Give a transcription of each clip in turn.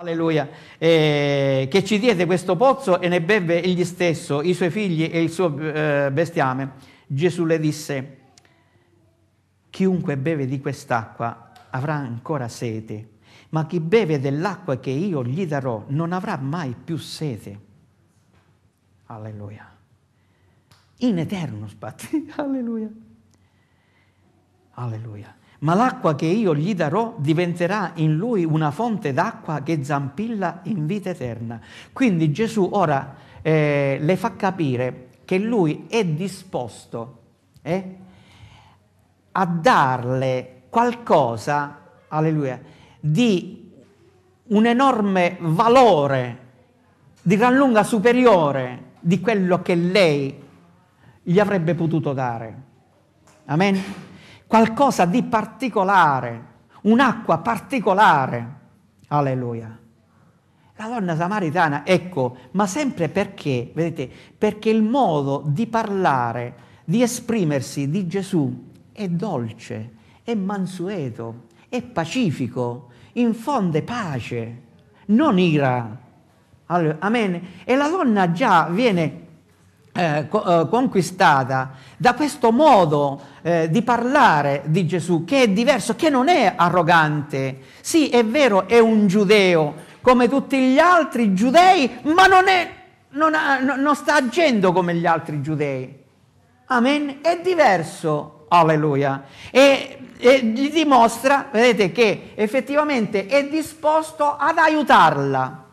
Alleluia, eh, che ci diede questo pozzo e ne beve egli stesso, i suoi figli e il suo eh, bestiame. Gesù le disse, chiunque beve di quest'acqua avrà ancora sete, ma chi beve dell'acqua che io gli darò non avrà mai più sete. Alleluia. In eterno, spatti. Alleluia. Alleluia ma l'acqua che io gli darò diventerà in lui una fonte d'acqua che zampilla in vita eterna. Quindi Gesù ora eh, le fa capire che lui è disposto eh, a darle qualcosa, alleluia, di un enorme valore, di gran lunga superiore di quello che lei gli avrebbe potuto dare. Amen? qualcosa di particolare, un'acqua particolare. Alleluia. La donna samaritana, ecco, ma sempre perché, vedete, perché il modo di parlare, di esprimersi di Gesù è dolce, è mansueto, è pacifico, infonde pace, non ira. Allora, amen. E la donna già viene eh, eh, conquistata da questo modo eh, di parlare di Gesù che è diverso, che non è arrogante. Sì, è vero, è un giudeo come tutti gli altri giudei, ma non, è, non, ha, non sta agendo come gli altri giudei. Amen? È diverso, alleluia. E, e gli dimostra, vedete, che effettivamente è disposto ad aiutarla.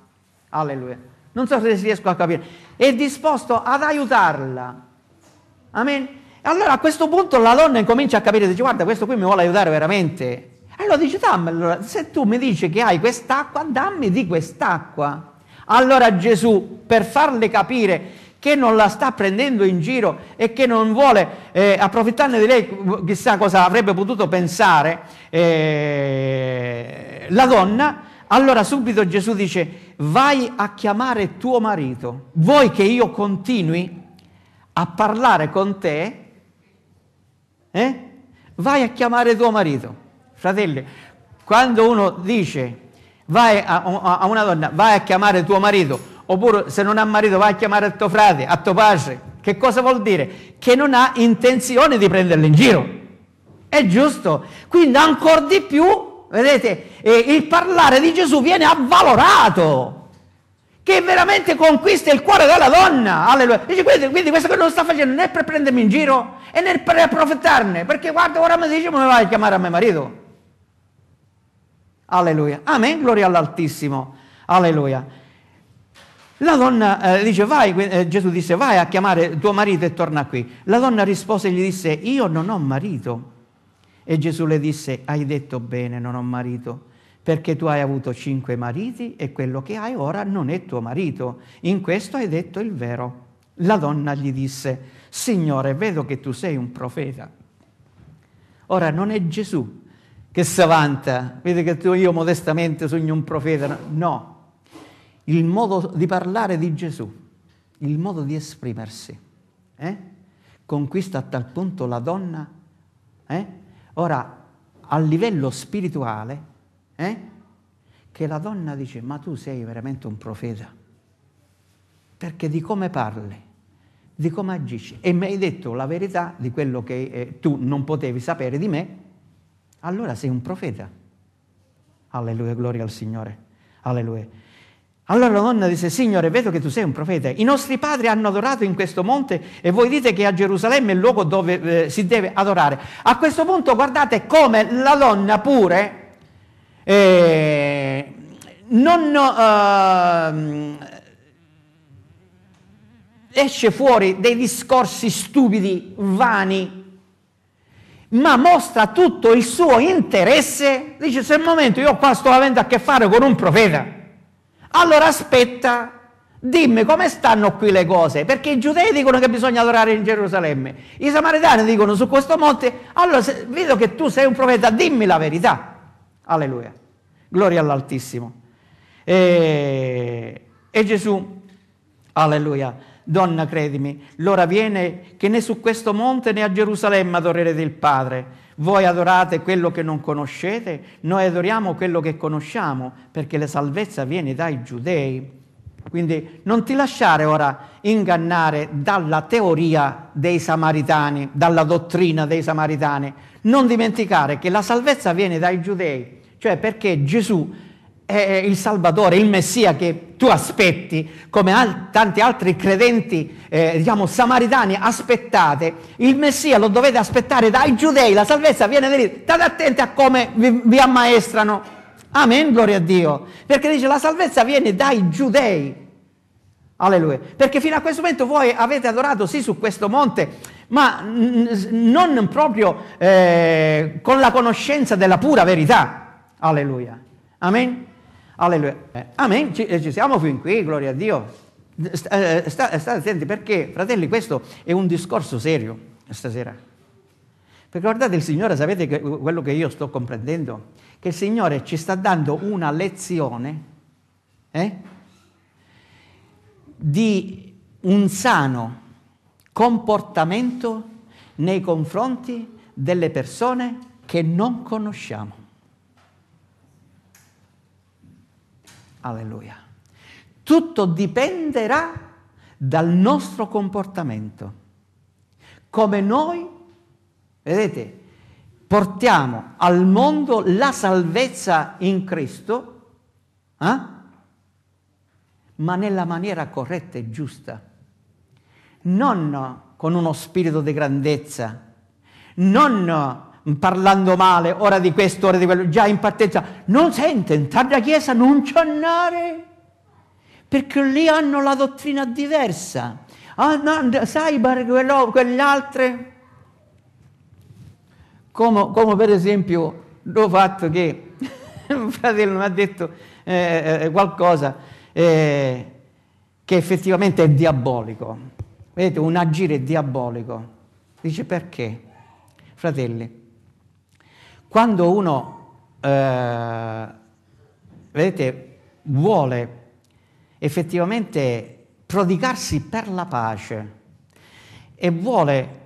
Alleluia. Non so se riesco a capire è disposto ad aiutarla. Amen. Allora a questo punto la donna incomincia a capire, dice guarda questo qui mi vuole aiutare veramente. Allora dice dammi, allora, se tu mi dici che hai quest'acqua, dammi di quest'acqua. Allora Gesù, per farle capire che non la sta prendendo in giro e che non vuole eh, approfittarne di lei, chissà cosa avrebbe potuto pensare eh, la donna, allora subito Gesù dice, vai a chiamare tuo marito, vuoi che io continui a parlare con te? Eh? Vai a chiamare tuo marito. Fratelli, quando uno dice vai a, a, una donna, vai a chiamare tuo marito, oppure se non ha marito vai a chiamare tuo frate, a tuo padre, che cosa vuol dire? Che non ha intenzione di prenderlo in giro. È giusto? Quindi ancora di più Vedete, e il parlare di Gesù viene avvalorato, che veramente conquista il cuore della donna. Alleluia. Dice, quindi, quindi questo che non sta facendo né per prendermi in giro e né per approfittarne, perché guarda, ora mi dice, ma vai a chiamare a mio marito. Alleluia. Amen, gloria all'Altissimo. Alleluia. La donna eh, dice, vai, eh, Gesù disse, vai a chiamare tuo marito e torna qui. La donna rispose e gli disse, io non ho marito. E Gesù le disse, hai detto bene, non ho marito, perché tu hai avuto cinque mariti e quello che hai ora non è tuo marito. In questo hai detto il vero. La donna gli disse, Signore, vedo che tu sei un profeta. Ora non è Gesù che si vanta, vedi che tu, io modestamente sogno un profeta. No, il modo di parlare di Gesù, il modo di esprimersi, eh? conquista a tal punto la donna eh? Ora, a livello spirituale, eh, che la donna dice, ma tu sei veramente un profeta, perché di come parli, di come agisci, e mi hai detto la verità di quello che eh, tu non potevi sapere di me, allora sei un profeta. Alleluia, gloria al Signore. Alleluia. Allora la donna disse, Signore, vedo che tu sei un profeta. I nostri padri hanno adorato in questo monte e voi dite che a Gerusalemme è il luogo dove eh, si deve adorare. A questo punto guardate come la donna pure eh, non eh, esce fuori dei discorsi stupidi, vani, ma mostra tutto il suo interesse. Dice, se un momento io qua sto avendo a che fare con un profeta allora aspetta, dimmi come stanno qui le cose, perché i giudei dicono che bisogna adorare in Gerusalemme, i samaritani dicono su questo monte, allora se, vedo che tu sei un profeta, dimmi la verità. Alleluia. Gloria all'Altissimo. E, e Gesù, alleluia, donna credimi, l'ora viene che né su questo monte né a Gerusalemme adorerete il Padre voi adorate quello che non conoscete, noi adoriamo quello che conosciamo, perché la salvezza viene dai giudei. Quindi non ti lasciare ora ingannare dalla teoria dei samaritani, dalla dottrina dei samaritani. Non dimenticare che la salvezza viene dai giudei, cioè perché Gesù eh, il Salvatore, il Messia che tu aspetti, come al- tanti altri credenti, eh, diciamo, samaritani, aspettate. Il Messia lo dovete aspettare dai giudei, la salvezza viene da lì. State attenti a come vi, vi ammaestrano. Amen, gloria a Dio. Perché dice la salvezza viene dai giudei. Alleluia. Perché fino a questo momento voi avete adorato sì su questo monte, ma n- non proprio eh, con la conoscenza della pura verità. Alleluia. Amen. Alleluia. Eh, amen, ci, eh, ci siamo fin qui, gloria a Dio. Eh, state sta, sta attenti perché, fratelli, questo è un discorso serio stasera. Perché guardate il Signore, sapete che quello che io sto comprendendo? Che il Signore ci sta dando una lezione eh, di un sano comportamento nei confronti delle persone che non conosciamo. Alleluia. Tutto dipenderà dal nostro comportamento. Come noi, vedete, portiamo al mondo la salvezza in Cristo, eh? ma nella maniera corretta e giusta, non con uno spirito di grandezza, non parlando male, ora di questo, ora di quello, già in partenza, non sente entrare la Chiesa, non c'è andare, perché lì hanno la dottrina diversa. Ah, no, sai, quello, quell'altro. Come, come, per esempio lo fatto che un fratello mi ha detto eh, eh, eh, qualcosa eh, che effettivamente è diabolico. Vedete, un agire diabolico. Dice perché? Fratelli, quando uno, eh, vedete, vuole effettivamente prodigarsi per la pace e vuole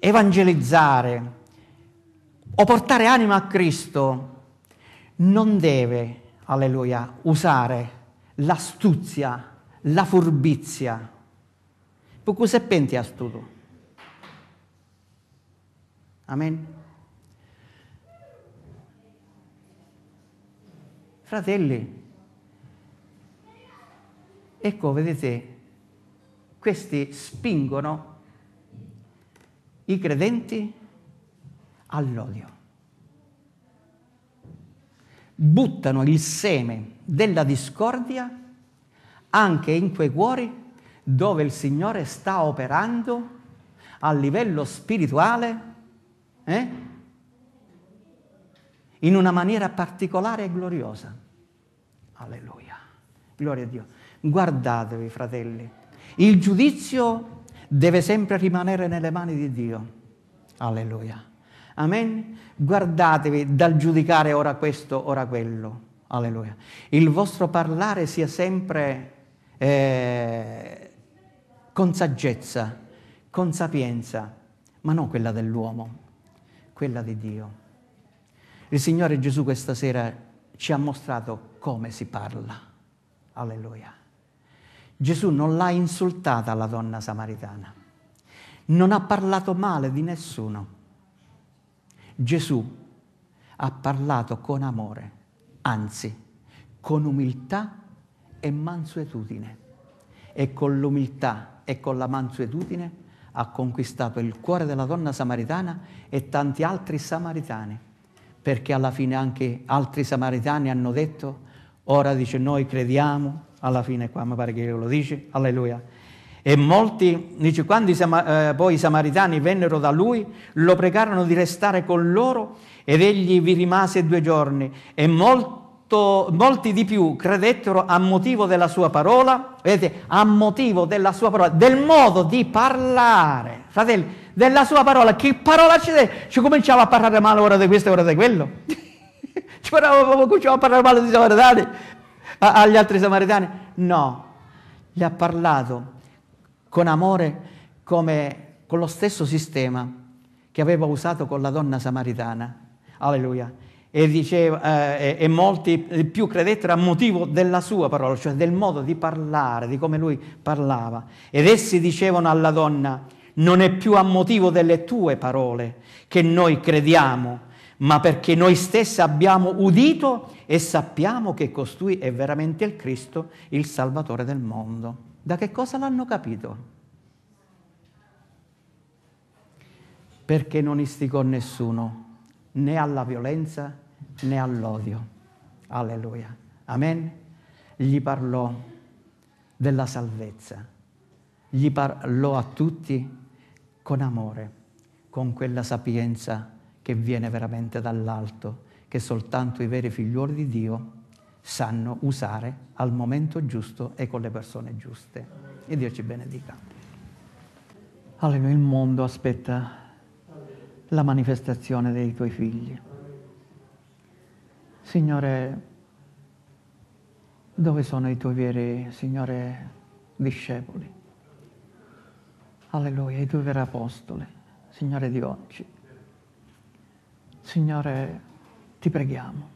evangelizzare o portare anima a Cristo, non deve, alleluia, usare l'astuzia, la furbizia, perché se penti è astuto. Amen. Fratelli, ecco, vedete, questi spingono i credenti all'odio. Buttano il seme della discordia anche in quei cuori dove il Signore sta operando a livello spirituale eh? in una maniera particolare e gloriosa. Alleluia. Gloria a Dio. Guardatevi, fratelli, il giudizio deve sempre rimanere nelle mani di Dio. Alleluia. Amen. Guardatevi dal giudicare ora questo, ora quello. Alleluia. Il vostro parlare sia sempre eh, con saggezza, con sapienza, ma non quella dell'uomo quella di Dio. Il Signore Gesù questa sera ci ha mostrato come si parla. Alleluia. Gesù non l'ha insultata la donna samaritana, non ha parlato male di nessuno. Gesù ha parlato con amore, anzi con umiltà e mansuetudine. E con l'umiltà e con la mansuetudine ha conquistato il cuore della donna samaritana e tanti altri samaritani, perché alla fine anche altri samaritani hanno detto, ora dice noi crediamo, alla fine qua mi pare che lo dice, alleluia. E molti, dice, quando i Sama, eh, poi i samaritani vennero da lui, lo pregarono di restare con loro ed egli vi rimase due giorni. E molti molto, molti di più credettero a motivo della sua parola, vedete, a motivo della sua parola, del modo di parlare, fratelli, della sua parola, che parola ci Ci cominciava a parlare male ora di questo e ora di quello. ci cominciava a parlare male di samaritani, a, agli altri samaritani. No, gli ha parlato con amore come con lo stesso sistema che aveva usato con la donna samaritana. Alleluia e, diceva, eh, e, molti più credettero a motivo della sua parola, cioè del modo di parlare, di come lui parlava. Ed essi dicevano alla donna, non è più a motivo delle tue parole che noi crediamo, ma perché noi stessi abbiamo udito e sappiamo che costui è veramente il Cristo, il Salvatore del mondo. Da che cosa l'hanno capito? Perché non istigò nessuno né alla violenza né all'odio. Alleluia. Amen. Gli parlò della salvezza. Gli parlò a tutti con amore, con quella sapienza che viene veramente dall'alto, che soltanto i veri figlioli di Dio sanno usare al momento giusto e con le persone giuste. E Dio ci benedica. Alleluia, il mondo aspetta la manifestazione dei tuoi figli. Signore, dove sono i tuoi veri, Signore, discepoli? Alleluia, i tuoi veri apostoli, Signore di oggi. Signore, ti preghiamo.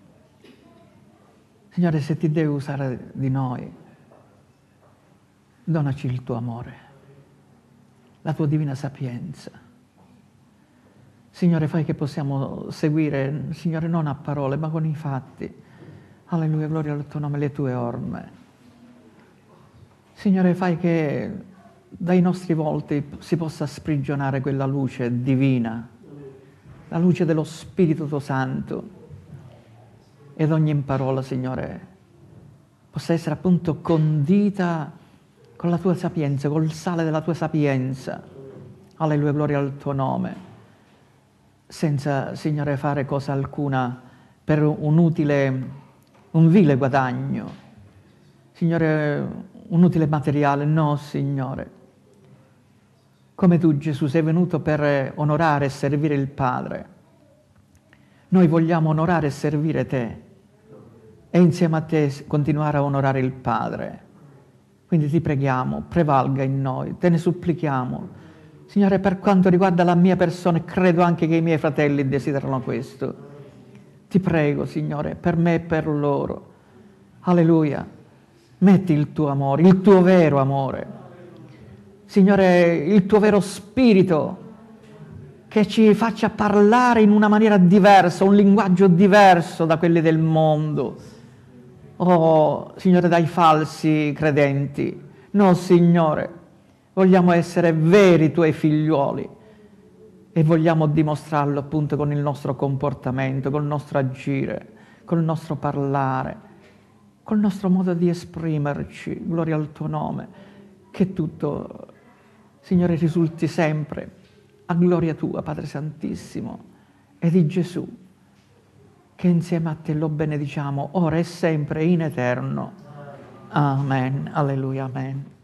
Signore, se ti devi usare di noi, donaci il tuo amore, la tua divina sapienza Signore, fai che possiamo seguire, Signore, non a parole, ma con i fatti. Alleluia, gloria al tuo nome, le tue orme. Signore, fai che dai nostri volti si possa sprigionare quella luce divina, la luce dello Spirito tuo Santo. Ed ogni parola, Signore, possa essere appunto condita con la tua sapienza, col sale della tua sapienza. Alleluia, gloria al tuo nome senza, Signore, fare cosa alcuna per un utile, un vile guadagno. Signore, un utile materiale, no, Signore. Come tu, Gesù, sei venuto per onorare e servire il Padre. Noi vogliamo onorare e servire te e insieme a te continuare a onorare il Padre. Quindi ti preghiamo, prevalga in noi, te ne supplichiamo Signore, per quanto riguarda la mia persona, credo anche che i miei fratelli desiderano questo. Ti prego, Signore, per me e per loro. Alleluia. Metti il tuo amore, il tuo vero amore. Signore, il tuo vero spirito che ci faccia parlare in una maniera diversa, un linguaggio diverso da quelli del mondo. Oh, Signore, dai falsi credenti. No, Signore, vogliamo essere veri tuoi figlioli e vogliamo dimostrarlo appunto con il nostro comportamento, col nostro agire, col nostro parlare, col nostro modo di esprimerci, gloria al tuo nome, che tutto, Signore, risulti sempre a gloria tua, Padre Santissimo, e di Gesù, che insieme a te lo benediciamo ora e sempre in eterno. Amen, alleluia, amen.